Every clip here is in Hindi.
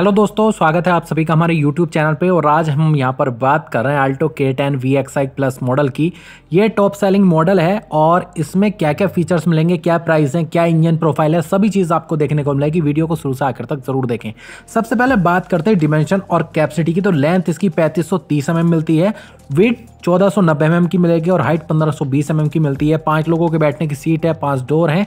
हेलो दोस्तों स्वागत है आप सभी का हमारे यूट्यूब चैनल पे और आज हम यहाँ पर बात कर रहे हैं Alto K ten V X I plus model की ये टॉप सेलिंग मॉडल है और इसमें क्या क्या फीचर्स मिलेंगे क्या प्राइस हैं क्या इंजन प्रोफाइल है सभी चीज़ आपको देखने को मिलेगी वीडियो को शुरू से आखिर तक जरूर देखें सबसे पहले बात करते हैं डिमेंशन और कैपेसिटी की तो लेंथ इसकी पैंतीस सौ एम mm मिलती है वेट चौदह सौ mm की मिलेगी और हाइट पंद्रह सौ mm की मिलती है पाँच लोगों के बैठने की सीट है पाँच डोर हैं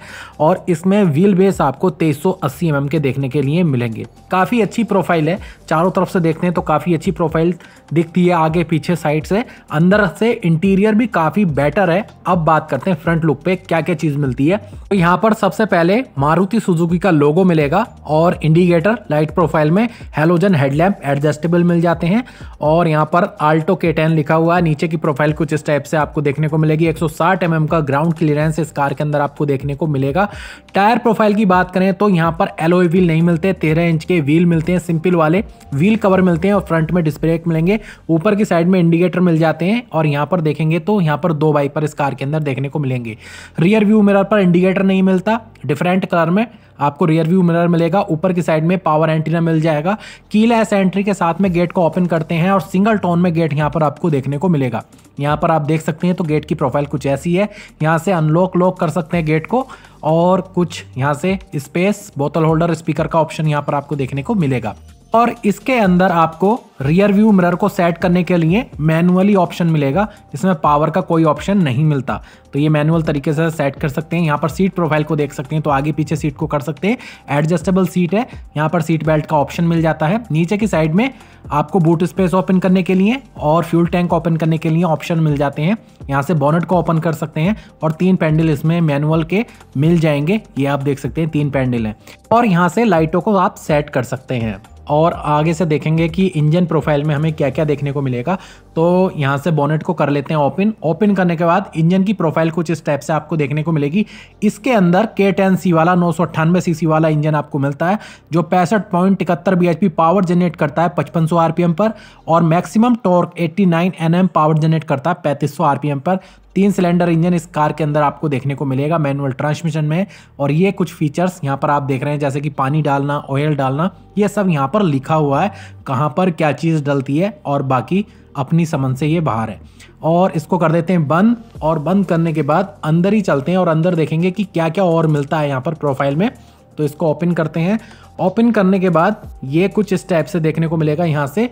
और इसमें व्हील बेस आपको तेईस सौ mm के देखने के लिए मिलेंगे काफ़ी अच्छी अच्छी प्रोफाइल है चारों तरफ से देखते हैं तो काफ़ी अच्छी प्रोफाइल दिखती है आगे पीछे साइड से अंदर से इंटीरियर भी काफ़ी बेटर है अब बात करते हैं फ्रंट लुक पे क्या क्या चीज़ मिलती है तो यहाँ पर सबसे पहले मारुति सुजुकी का लोगो मिलेगा और इंडिकेटर लाइट प्रोफाइल में हेलोजन हेडलैम्प एडजस्टेबल मिल जाते हैं और यहाँ पर आल्टो के लिखा हुआ है नीचे की प्रोफाइल कुछ इस टाइप से आपको देखने को मिलेगी एक सौ mm का ग्राउंड क्लियरेंस इस कार के अंदर आपको देखने को मिलेगा टायर प्रोफाइल की बात करें तो यहाँ पर एलोई व्हील नहीं मिलते तेरह इंच के व्हील मिलते मिलते हैं सिंपल वाले व्हील कवर मिलते हैं और फ्रंट में डिस्प्ले मिलेंगे ऊपर की साइड में इंडिकेटर मिल जाते हैं और यहाँ पर देखेंगे तो यहाँ पर दो बाइपर इस कार के अंदर देखने को मिलेंगे रियर व्यू मिरर पर इंडिकेटर नहीं मिलता डिफरेंट कलर में आपको रियर व्यू मिरर मिलेगा ऊपर की साइड में पावर एंटीना मिल जाएगा कीलेस एंट्री के साथ में गेट को ओपन करते हैं और सिंगल टोन में गेट यहाँ पर आपको देखने को मिलेगा यहाँ पर आप देख सकते हैं तो गेट की प्रोफाइल कुछ ऐसी है यहाँ से अनलॉक लॉक कर सकते हैं गेट को और कुछ यहाँ से स्पेस बोतल होल्डर स्पीकर का ऑप्शन यहाँ पर आपको देखने को मिलेगा और इसके अंदर आपको रियर व्यू मिरर को सेट करने के लिए मैनुअली ऑप्शन मिलेगा इसमें पावर का कोई ऑप्शन नहीं मिलता तो ये मैनुअल तरीके से सेट कर सकते हैं यहाँ पर सीट प्रोफाइल को देख सकते हैं तो आगे पीछे सीट को कर सकते हैं एडजस्टेबल सीट है यहाँ पर सीट बेल्ट का ऑप्शन मिल जाता है नीचे की साइड में आपको बूट स्पेस ओपन करने के लिए और फ्यूल टैंक ओपन करने के लिए ऑप्शन मिल जाते हैं यहाँ से बॉनेट को ओपन कर सकते हैं और तीन पैंडल इसमें मैनुअल के मिल जाएंगे ये आप देख सकते हैं तीन पैंडल हैं और यहाँ से लाइटों को आप सेट कर सकते हैं और आगे से देखेंगे कि इंजन प्रोफाइल में हमें क्या क्या देखने को मिलेगा तो यहाँ से बोनेट को कर लेते हैं ओपन ओपन करने के बाद इंजन की प्रोफाइल कुछ इस टाइप से आपको देखने को मिलेगी इसके अंदर के टेन सी वाला नौ सौ अट्ठानवे सी सी वाला इंजन आपको मिलता है जो पैंसठ पॉइंट इकहत्तर B H P power generate करता है पचपन सौ आर पी एम पर और maximum torque eighty nine N M power generate करता है पैंतीस सौ आर पी एम पर तीन सिलेंडर इंजन इस कार के अंदर आपको देखने को मिलेगा मैनुअल ट्रांसमिशन में और ये कुछ फीचर्स यहाँ पर आप देख रहे हैं जैसे कि पानी डालना ऑयल डालना ये सब यहाँ पर लिखा हुआ है कहाँ पर क्या चीज़ डलती है और बाकी अपनी समझ से ये बाहर है और इसको कर देते हैं बंद और बंद करने के बाद अंदर ही चलते हैं और अंदर देखेंगे कि क्या क्या और मिलता है यहाँ पर प्रोफाइल में तो इसको ओपन करते हैं ओपन करने के बाद ये कुछ इस टाइप से देखने को मिलेगा यहाँ से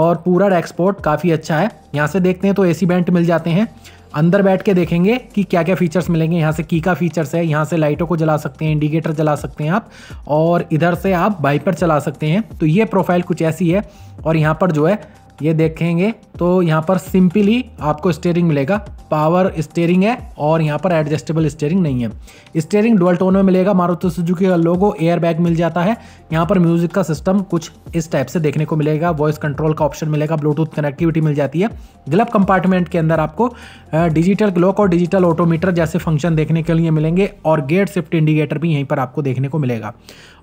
और पूरा एक्सपोर्ट काफ़ी अच्छा है यहाँ से देखते हैं तो ए सी बेंट मिल जाते हैं अंदर बैठ के देखेंगे कि क्या क्या फीचर्स मिलेंगे यहाँ से की का फीचर्स है यहाँ से लाइटों को जला सकते हैं इंडिकेटर जला सकते हैं आप और इधर से आप बाइपर चला सकते हैं तो ये प्रोफाइल कुछ ऐसी है और यहाँ पर जो है ये देखेंगे तो यहाँ पर सिंपली आपको स्टेयरिंग मिलेगा पावर स्टेयरिंग है और यहाँ पर एडजस्टेबल स्टेयरिंग नहीं है स्टेयरिंग डुअल टोन में मिलेगा मारुति सुजुकी का लोगो एयर बैग मिल जाता है यहाँ पर म्यूजिक का सिस्टम कुछ इस टाइप से देखने को मिलेगा वॉइस कंट्रोल का ऑप्शन मिलेगा ब्लूटूथ कनेक्टिविटी मिल जाती है ग्लब कंपार्टमेंट के अंदर आपको डिजिटल ग्लोक और डिजिटल ऑटोमीटर जैसे फंक्शन देखने के लिए मिलेंगे और गेट शिफ्ट इंडिकेटर भी यहीं पर आपको देखने को मिलेगा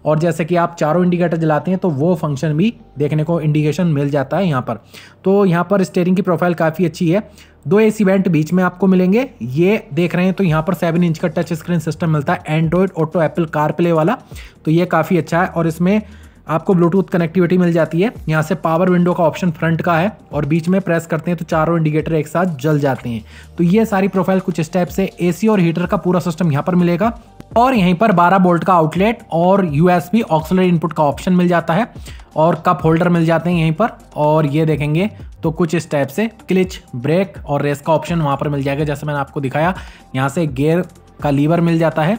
और जैसे कि आप चारों इंडिकेटर जलाते हैं तो वो फंक्शन भी देखने को इंडिकेशन मिल जाता है यहाँ पर तो यहाँ पर स्टेयरिंग की प्रोफाइल काफ़ी अच्छी है दो एसी वेंट बीच में आपको मिलेंगे ये देख रहे हैं तो यहाँ पर सेवन इंच का टच स्क्रीन सिस्टम मिलता है Android Auto Apple CarPlay वाला तो ये काफ़ी अच्छा है और इसमें आपको ब्लूटूथ कनेक्टिविटी मिल जाती है यहाँ से पावर विंडो का ऑप्शन फ्रंट का है और बीच में प्रेस करते हैं तो चारों इंडिकेटर एक साथ जल जाते हैं तो ये सारी प्रोफाइल कुछ इस टाइप से ए और हीटर का पूरा सिस्टम यहाँ पर मिलेगा और यहीं पर 12 बोल्ट का आउटलेट और यूएसबी ऑक्सलरी इनपुट का ऑप्शन मिल जाता है और कप होल्डर मिल जाते हैं यहीं पर और ये देखेंगे तो कुछ इस टाइप से क्लिच ब्रेक और रेस का ऑप्शन वहाँ पर मिल जाएगा जैसे मैंने आपको दिखाया यहाँ से गेयर का लीवर मिल जाता है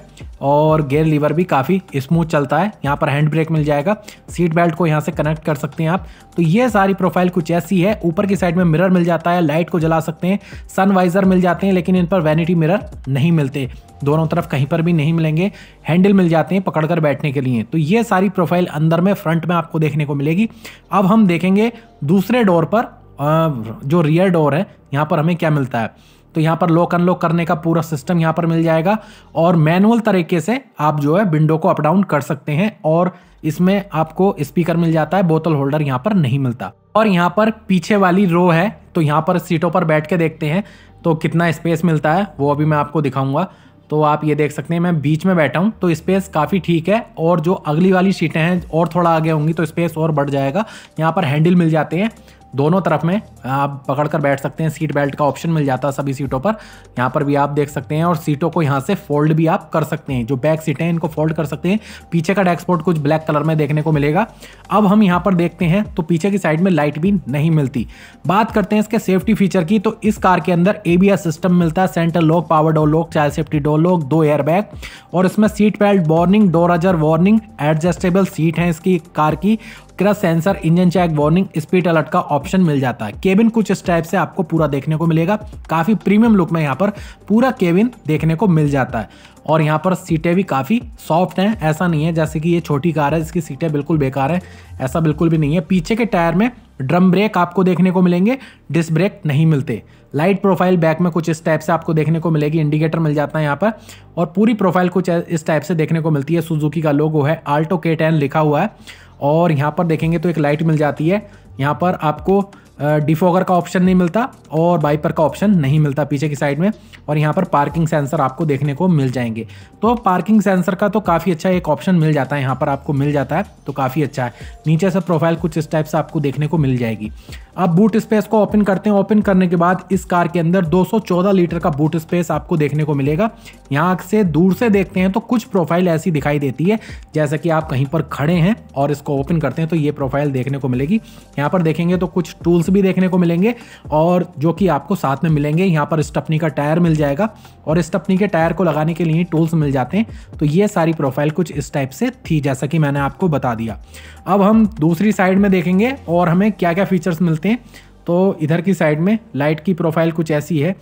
और गेयर लीवर भी काफ़ी स्मूथ चलता है यहाँ पर हैंड ब्रेक मिल जाएगा सीट बेल्ट को यहाँ से कनेक्ट कर सकते हैं आप तो ये सारी प्रोफाइल कुछ ऐसी है ऊपर की साइड में मिरर मिल जाता है लाइट को जला सकते हैं सन वाइजर मिल जाते हैं लेकिन इन पर वैनिटी मिरर नहीं मिलते दोनों तरफ कहीं पर भी नहीं मिलेंगे हैंडल मिल जाते हैं पकड़कर बैठने के लिए तो ये सारी प्रोफाइल अंदर में फ्रंट में आपको देखने को मिलेगी अब हम देखेंगे दूसरे डोर पर जो रियर डोर है यहाँ पर हमें क्या मिलता है तो यहाँ पर लॉक अनलॉक करने का पूरा सिस्टम यहाँ पर मिल जाएगा और मैनुअल तरीके से आप जो है विंडो को अप डाउन कर सकते हैं और इसमें आपको स्पीकर मिल जाता है बोतल होल्डर यहाँ पर नहीं मिलता और यहाँ पर पीछे वाली रो है तो यहाँ पर सीटों पर बैठ के देखते हैं तो कितना स्पेस मिलता है वो अभी मैं आपको दिखाऊंगा तो आप ये देख सकते हैं मैं बीच में बैठा हूँ तो स्पेस काफ़ी ठीक है और जो अगली वाली सीटें हैं और थोड़ा आगे होंगी तो स्पेस और बढ़ जाएगा यहाँ पर हैंडल मिल जाते हैं दोनों तरफ में आप पकड़ कर बैठ सकते हैं सीट बेल्ट का ऑप्शन मिल जाता है सभी सीटों पर यहाँ पर भी आप देख सकते हैं और सीटों को यहाँ से फोल्ड भी आप कर सकते हैं जो बैक सीटें हैं इनको फोल्ड कर सकते हैं पीछे का डैक्सपोर्ट कुछ ब्लैक कलर में देखने को मिलेगा अब हम यहाँ पर देखते हैं तो पीछे की साइड में लाइट भी नहीं मिलती बात करते हैं इसके सेफ्टी फीचर की तो इस कार के अंदर ए सिस्टम मिलता है centre lock power door lock child safety door lock दो एयरबैग और इसमें seat belt warning door ajar warning adjustable seat है इसकी कार की crash sensor engine check warning speed alert का ऑप्शन मिल जाता है केबिन कुछ इस टाइप से आपको पूरा देखने को मिलेगा काफी प्रीमियम लुक में यहाँ पर पूरा केबिन देखने को मिल जाता है और यहाँ पर सीटें भी काफ़ी सॉफ्ट हैं ऐसा नहीं है जैसे कि ये छोटी कार है इसकी सीटें बिल्कुल बेकार हैं ऐसा बिल्कुल भी नहीं है पीछे के टायर में ड्रम ब्रेक आपको देखने को मिलेंगे डिस्क ब्रेक नहीं मिलते लाइट प्रोफाइल बैक में कुछ इस टाइप से आपको देखने को मिलेगी इंडिकेटर मिल जाता है यहाँ पर और पूरी प्रोफाइल कुछ इस टाइप से देखने को मिलती है सुजुकी का लोगो है आल्टो के लिखा हुआ है और यहाँ पर देखेंगे तो एक लाइट मिल जाती है यहाँ पर आपको डिफोगर का ऑप्शन नहीं मिलता और बाइपर का ऑप्शन नहीं मिलता पीछे की साइड में और यहाँ पर पार्किंग सेंसर आपको देखने को मिल जाएंगे तो पार्किंग सेंसर का तो काफ़ी अच्छा एक ऑप्शन मिल जाता है यहाँ पर आपको मिल जाता है तो काफ़ी अच्छा है नीचे से प्रोफाइल कुछ इस टाइप से आपको देखने को मिल जाएगी अब बूट स्पेस को ओपन करते हैं ओपन करने के बाद इस कार के अंदर 214 लीटर का बूट स्पेस आपको देखने को मिलेगा यहाँ से दूर से देखते हैं तो कुछ प्रोफाइल ऐसी दिखाई देती है जैसे कि आप कहीं पर खड़े हैं और इसको ओपन करते हैं तो ये प्रोफाइल देखने को मिलेगी यहाँ पर देखेंगे तो कुछ टूल्स भी देखने को मिलेंगे और जो कि आपको साथ में मिलेंगे यहाँ पर स्टपनी का टायर मिल जाएगा और स्टपनी के टायर को लगाने के लिए टूल्स मिल जाते हैं तो ये सारी प्रोफाइल कुछ इस टाइप से थी जैसा कि मैंने आपको बता दिया अब हम दूसरी साइड में देखेंगे और हमें क्या क्या फीचर्स मिलते हैं तो इधर की साइड में लाइट की प्रोफाइल कुछ ऐसी है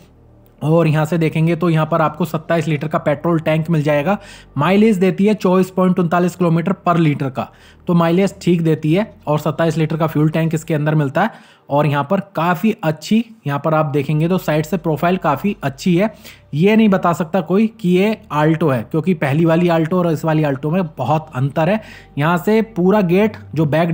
और यहाँ से देखेंगे तो यहाँ पर आपको 27 लीटर का पेट्रोल टैंक मिल जाएगा माइलेज देती है चौबीस पॉइंट उनतालीस किलोमीटर पर लीटर का तो माइलेज ठीक देती है और 27 लीटर का फ्यूल टैंक इसके अंदर मिलता है और यहाँ पर काफ़ी अच्छी यहाँ पर आप देखेंगे तो साइड से प्रोफाइल काफ़ी अच्छी है ये नहीं बता सकता कोई कि ये आल्टो है क्योंकि पहली वाली आल्टो और इस वाली आल्टो में बहुत अंतर है यहाँ से पूरा गेट जो बैक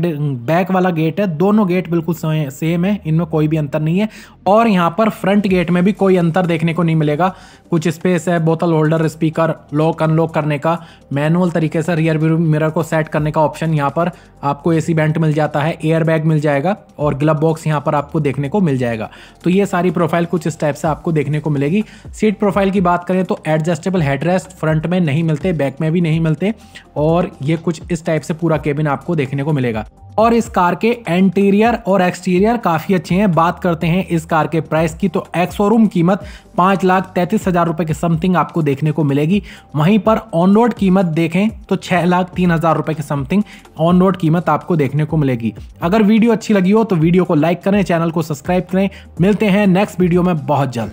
बैक वाला गेट है दोनों गेट बिल्कुल सेम है इनमें कोई भी अंतर नहीं है और यहाँ पर फ्रंट गेट में भी कोई अंतर देखने को नहीं मिलेगा कुछ स्पेस है बोतल होल्डर स्पीकर लॉक अनलॉक करने का मैनुअल तरीके से रियर व्यू मिरर को सेट करने का ऑप्शन यहाँ पर आपको ए बेंट मिल जाता है एयर बैग मिल जाएगा और ग्लब बॉक्स यहाँ पर आपको देखने को मिल जाएगा तो ये सारी प्रोफाइल कुछ इस टाइप से आपको देखने को मिलेगी सीट प्रोफाइल की बात करें तो एडजस्टेबल हेडरेस्ट फ्रंट में नहीं मिलते बैक में भी नहीं मिलते और ये कुछ इस टाइप से पूरा केबिन आपको देखने को मिलेगा और इस कार के एंटीरियर और एक्सटीरियर काफ़ी अच्छे हैं बात करते हैं इस कार के प्राइस की तो एक्स कीमत पांच लाख तैतीस हज़ार रुपए के समथिंग आपको देखने को मिलेगी वहीं पर ऑन रोड कीमत देखें तो छह लाख तीन हज़ार रुपए के समथिंग ऑन रोड कीमत आपको देखने को मिलेगी अगर वीडियो अच्छी लगी हो तो वीडियो को लाइक करें चैनल को सब्सक्राइब करें मिल मिलते हैं नेक्स्ट वीडियो में बहुत जल्द